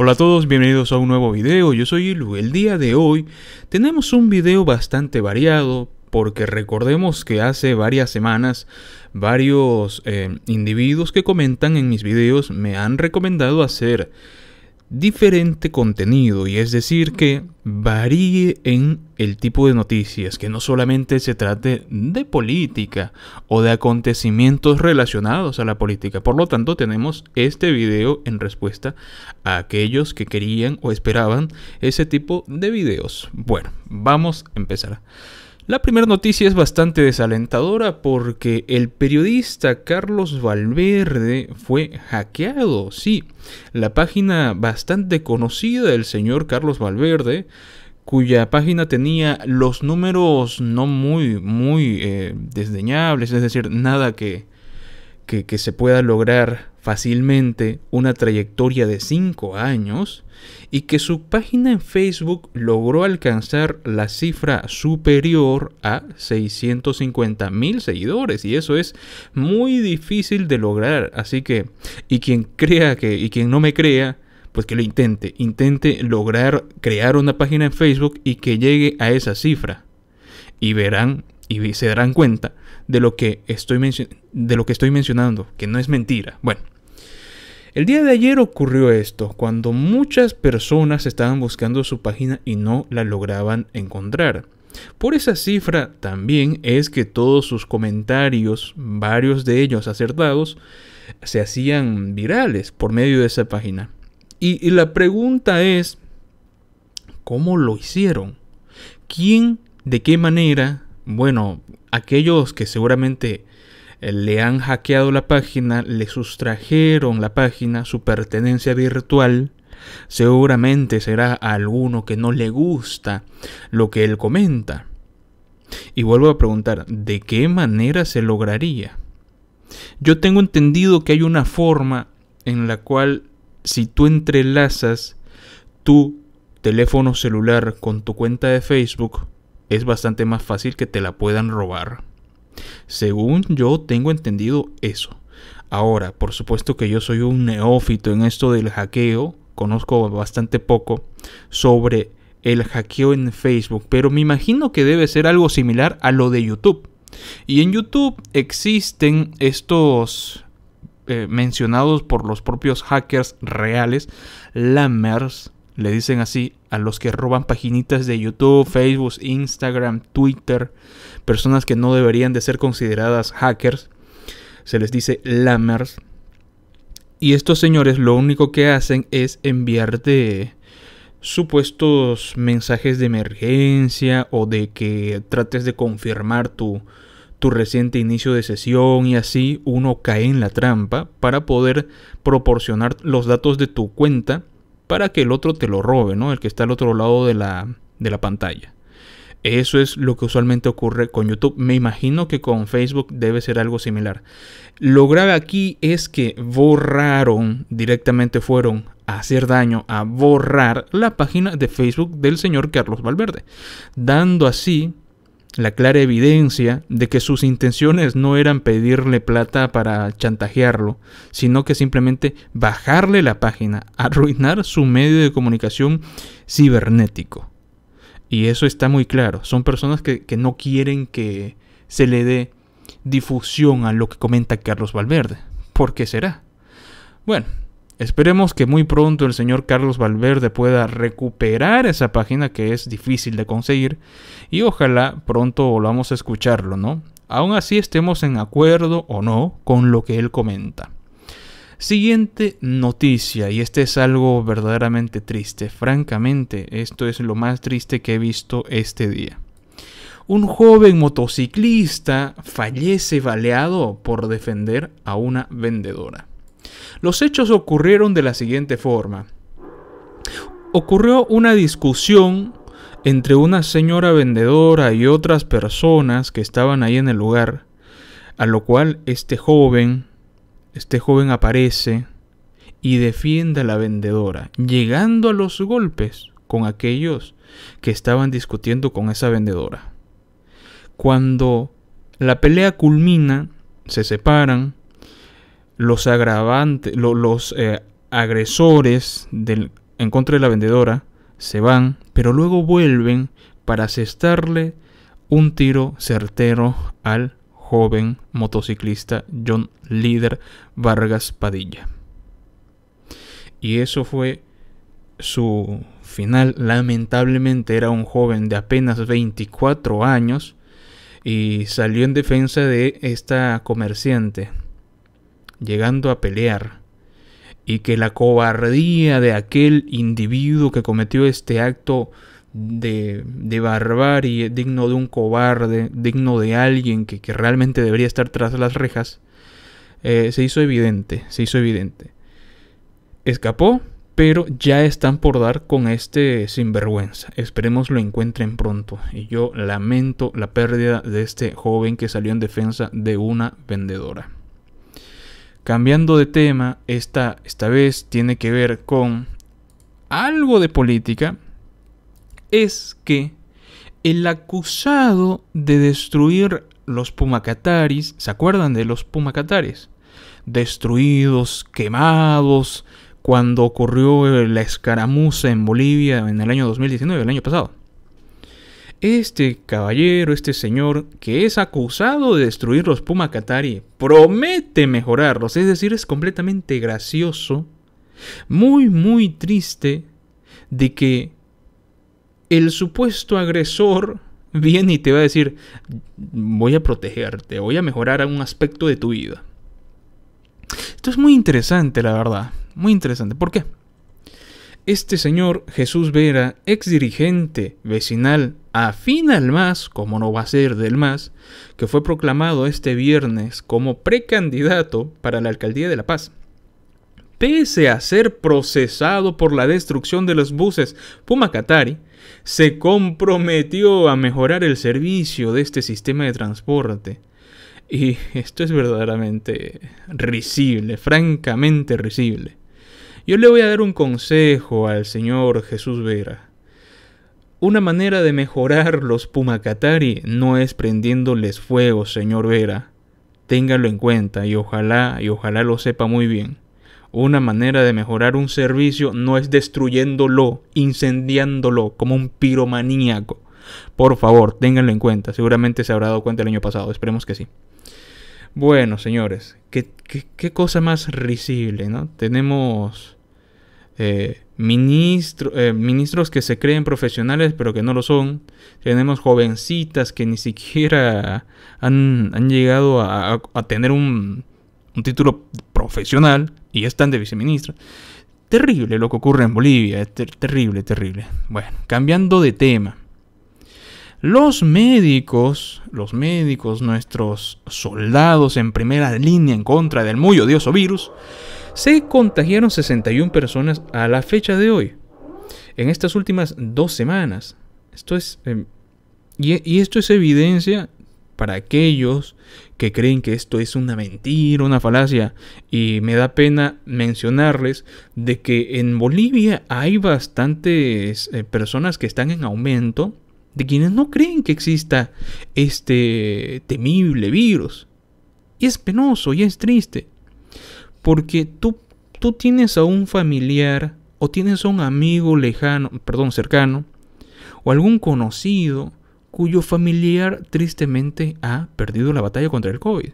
Hola a todos, bienvenidos a un nuevo video, yo soy Ilu. El día de hoy tenemos un video bastante variado porque recordemos que hace varias semanas varios eh, individuos que comentan en mis videos me han recomendado hacer diferente contenido y es decir que varíe en el tipo de noticias, que no solamente se trate de política o de acontecimientos relacionados a la política. Por lo tanto, tenemos este video en respuesta a aquellos que querían o esperaban ese tipo de videos. Bueno, vamos a empezar. La primera noticia es bastante desalentadora porque el periodista Carlos Valverde fue hackeado. Sí, la página bastante conocida del señor Carlos Valverde, cuya página tenía los números no muy, muy eh, desdeñables, es decir, nada que, que, se pueda lograr fácilmente una trayectoria de 5 años y que su página en Facebook logró alcanzar la cifra superior a 650 mil seguidores y eso es muy difícil de lograr así que y quien crea que y quien no me crea pues que lo intente intente lograr crear una página en Facebook y que llegue a esa cifra y verán y se darán cuenta de lo que estoy, de lo que estoy mencionando, que no es mentira. Bueno. El día de ayer ocurrió esto, cuando muchas personas estaban buscando su página y no la lograban encontrar. Por esa cifra también es que todos sus comentarios, varios de ellos acertados, se hacían virales por medio de esa página. Y, y, la pregunta es, ¿cómo lo hicieron? ¿Quién, de qué manera bueno, aquellos que seguramente eh, le han hackeado la página, le sustrajeron la página, su pertenencia virtual, seguramente será alguno que no le gusta lo que él comenta. Y vuelvo a preguntar, ¿de qué manera se lograría? Yo tengo entendido que hay una forma en la cual si tú entrelazas tu teléfono celular con tu cuenta de Facebook, es bastante más fácil que te la puedan robar. Según yo tengo entendido eso. Ahora, por supuesto que yo soy un neófito en esto del hackeo, conozco bastante poco sobre el hackeo en Facebook, pero me imagino que debe ser algo similar a lo de YouTube. Y en YouTube existen estos eh, mencionados por los propios hackers reales, lammers, le dicen así a los que roban paginitas de YouTube, Facebook, Instagram, Twitter, personas que no deberían de ser consideradas hackers, se les dice lammers. Y estos señores lo único que hacen es enviarte supuestos mensajes de emergencia o de que trates de confirmar tu, tu reciente inicio de sesión y así uno cae en la trampa para poder proporcionar los datos de tu cuenta para que el otro te lo robe, ¿no? El que está al otro lado de la, de la pantalla. Eso es lo que usualmente ocurre con YouTube. Me imagino que con Facebook debe ser algo similar. Lo grave aquí es que borraron, directamente fueron a hacer daño, a borrar la página de Facebook del señor Carlos Valverde, dando así la clara evidencia de que sus intenciones no eran pedirle plata para chantajearlo, sino que simplemente bajarle la página, arruinar su medio de comunicación cibernético. Y eso está muy claro, son personas que, no quieren que se le dé difusión a lo que comenta Carlos Valverde. ¿Por qué será? Bueno, Esperemos que muy pronto el señor Carlos Valverde pueda recuperar esa página que es difícil de conseguir y ojalá pronto volvamos a escucharlo, ¿no? Aún así estemos en acuerdo o no con lo que él comenta. Siguiente noticia, y este es algo verdaderamente triste, francamente, esto es lo más triste que he visto este día. Un joven motociclista fallece baleado por defender a una vendedora. Los hechos ocurrieron de la siguiente forma. Ocurrió una discusión entre una señora vendedora y otras personas que estaban ahí en el lugar, a lo cual este joven, este joven aparece y defiende a la vendedora, llegando a los golpes con aquellos que estaban discutiendo con esa vendedora. Cuando la pelea culmina, se separan, los los eh, agresores del, en contra de la vendedora se van, pero luego vuelven para asestarle un tiro certero al joven motociclista John Líder Vargas Padilla. Y eso fue su final. Lamentablemente era un joven de apenas 24 años y salió en defensa de esta comerciante llegando a pelear, y que la cobardía de aquel individuo que cometió este acto de, barbarie, digno de un cobarde, digno de alguien que, realmente debería estar tras las rejas, eh, se hizo evidente, se hizo evidente. Escapó, pero ya están por dar con este sinvergüenza. Esperemos lo encuentren pronto. Y yo lamento la pérdida de este joven que salió en defensa de una vendedora. Cambiando de tema, esta, esta vez tiene que ver con algo de política, es que el acusado de destruir los Pumacataris, ¿se acuerdan de los Pumacataris? Destruidos, quemados, cuando ocurrió la escaramuza en Bolivia en el año 2019, el año pasado. Este caballero, este señor, que es acusado de destruir los Puma Katari, promete mejorarlos, es decir, es completamente gracioso, muy, muy triste de que el supuesto agresor viene y te va a decir, voy a protegerte, voy a mejorar algún aspecto de tu vida. Esto es muy interesante, la verdad, muy interesante. ¿Por qué? este señor Jesús Vera, ex dirigente vecinal afín al MAS, como no va a ser del MAS, que fue proclamado este viernes como precandidato para la alcaldía de La Paz. Pese a ser procesado por la destrucción de los buses Puma-Catari, se comprometió a mejorar el servicio de este sistema de transporte. Y esto es verdaderamente risible, francamente risible. Yo le voy a dar un consejo al señor Jesús Vera. Una manera de mejorar los Pumacatari no es prendiéndoles fuego, señor Vera. Téngalo en cuenta y ojalá, y ojalá lo sepa muy bien. Una manera de mejorar un servicio no es destruyéndolo, incendiándolo como un piromaníaco. Por favor, ténganlo en cuenta. Seguramente se habrá dado cuenta el año pasado. Esperemos que sí. Bueno, señores, qué, qué cosa más risible, ¿no? Tenemos eh, eh, ministros que se creen profesionales pero que no lo son. Tenemos jovencitas que ni siquiera han, llegado a, tener un, título profesional y están de viceministra. Terrible lo que ocurre en Bolivia, eh, terrible, terrible. Bueno, cambiando de tema. Los médicos, los médicos, nuestros soldados en primera línea en contra del muy odioso virus, se contagiaron 61 personas a la fecha de hoy. En estas últimas dos semanas. Esto es. Em, y, esto es evidencia para aquellos que creen que esto es una mentira, una falacia. Y me da pena mencionarles de que en Bolivia hay bastantes eh, personas que están en aumento de quienes no creen que exista este temible virus. Y es penoso y es triste. Porque tú, tú tienes a un familiar o tienes a un amigo lejano, perdón, cercano, o algún conocido cuyo familiar tristemente ha perdido la batalla contra el COVID.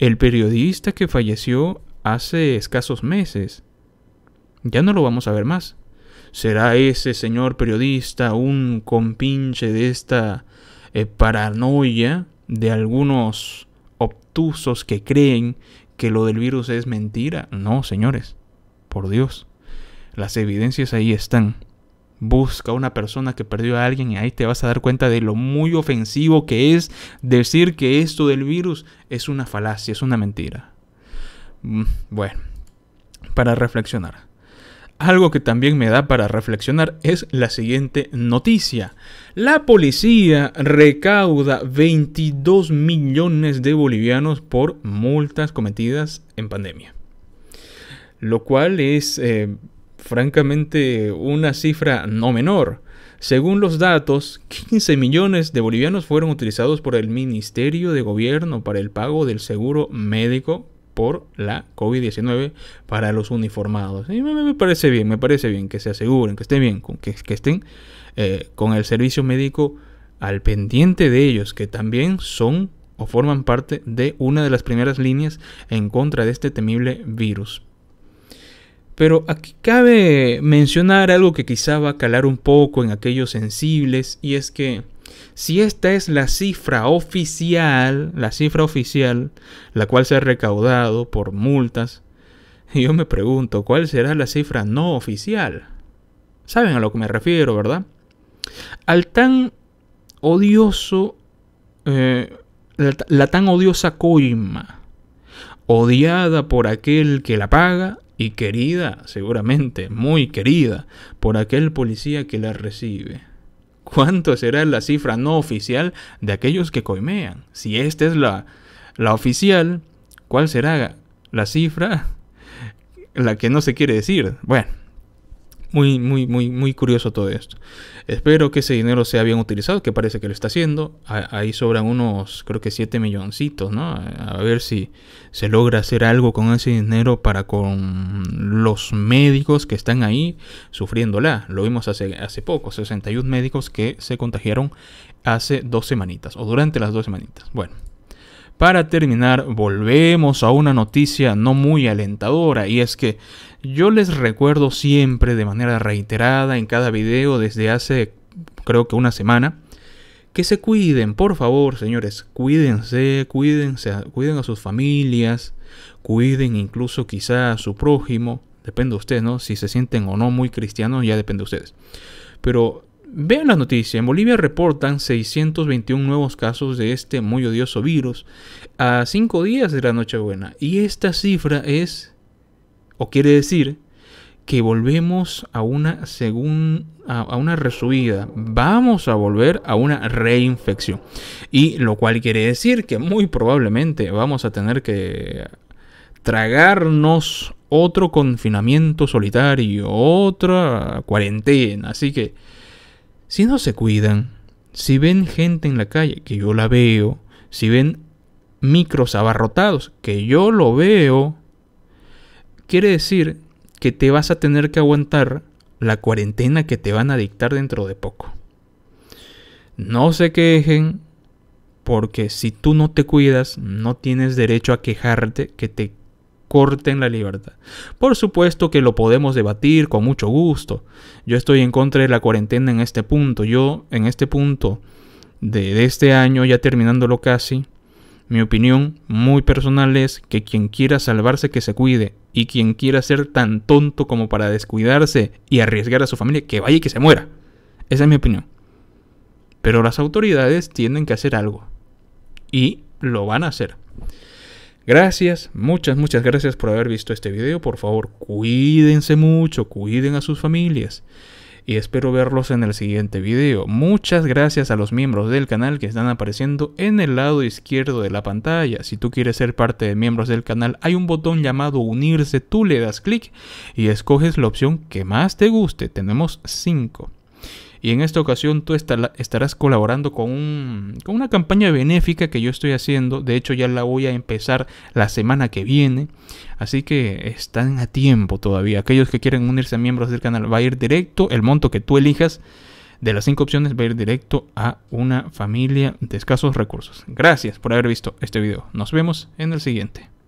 El periodista que falleció hace escasos meses. Ya no lo vamos a ver más. ¿Será ese señor periodista un compinche de esta eh, paranoia de algunos obtusos que creen que lo del virus es mentira. No, señores, por Dios. Las evidencias ahí están. Busca una persona que perdió a alguien y ahí te vas a dar cuenta de lo muy ofensivo que es decir que esto del virus es una falacia, es una mentira. Mm, bueno, para reflexionar. Algo que también me da para reflexionar es la siguiente noticia. La policía recauda 22 millones de bolivianos por multas cometidas en pandemia. Lo cual es eh, francamente una cifra no menor. Según los datos, 15 millones de bolivianos fueron utilizados por el Ministerio de Gobierno para el pago del seguro médico por la COVID-19 para los uniformados. Y me, parece bien, me parece bien que se aseguren, que estén bien, que, estén eh, con el servicio médico al pendiente de ellos, que también son o forman parte de una de las primeras líneas en contra de este temible virus. Pero aquí cabe mencionar algo que quizá va a calar un poco en aquellos sensibles y es que si esta es la cifra oficial, la cifra oficial, la cual se ha recaudado por multas, yo me pregunto, ¿cuál será la cifra no oficial? Saben a lo que me refiero, ¿verdad? Al tan odioso, eh, la tan odiosa coima, odiada por aquel que la paga y querida, seguramente muy querida, por aquel policía que la recibe. ¿Cuánto será la cifra no oficial de aquellos que coimean? Si esta es la, la oficial, ¿cuál será la cifra? La que no se quiere decir. Bueno, muy, muy, muy, muy curioso todo esto. Espero que ese dinero sea bien utilizado, que parece que lo está haciendo. ahí sobran unos, creo que 7 milloncitos, ¿no? A ver si se logra hacer algo con ese dinero para con los médicos que están ahí sufriéndola. Lo vimos hace, hace poco, 61 médicos que se contagiaron hace dos semanitas o durante las dos semanitas. Bueno. Para terminar, volvemos a una noticia no muy alentadora y es que yo les recuerdo siempre de manera reiterada en cada video desde hace creo que una semana que se cuiden, por favor, señores, cuídense, cuídense, cuiden a sus familias, cuiden incluso quizá a su prójimo, depende de ustedes, ¿no? Si se sienten o no muy cristianos ya depende de ustedes. Pero Vean la noticia, En Bolivia reportan 621 nuevos casos de este muy odioso virus a 5 días de la Nochebuena. Y esta cifra es, o quiere decir, que volvemos a una, según, a una resubida. Vamos a volver a una reinfección. Y lo cual quiere decir que muy probablemente vamos a tener que tragarnos otro confinamiento solitario, otra cuarentena. Así que si no se cuidan, si ven gente en la calle, que yo la veo, si ven micros abarrotados, que yo lo veo, quiere decir que te vas a tener que aguantar la cuarentena que te van a dictar dentro de poco. No se quejen, porque si tú no te cuidas, no tienes derecho a quejarte que te corten la libertad. Por supuesto que lo podemos debatir con mucho gusto. Yo estoy en contra de la cuarentena en este punto. Yo en este punto de, este año, ya terminándolo casi, mi opinión muy personal es que quien quiera salvarse que se cuide y quien quiera ser tan tonto como para descuidarse y arriesgar a su familia que vaya y que se muera. Esa es mi opinión. Pero las autoridades tienen que hacer algo y lo van a hacer. Gracias, muchas, muchas gracias por haber visto este video. Por favor, cuídense mucho, cuiden a sus familias. Y espero verlos en el siguiente video. Muchas gracias a los miembros del canal que están apareciendo en el lado izquierdo de la pantalla. Si tú quieres ser parte de miembros del canal, hay un botón llamado unirse. Tú le das clic y escoges la opción que más te guste. Tenemos 5. Y en esta ocasión tú estarás colaborando con, una campaña benéfica que yo estoy haciendo. De hecho, ya la voy a empezar la semana que viene. Así que están a tiempo todavía. Aquellos que quieren unirse a miembros del canal, va a ir directo el monto que tú elijas de las cinco opciones va a ir directo a una familia de escasos recursos. Gracias por haber visto este video. Nos vemos en el siguiente.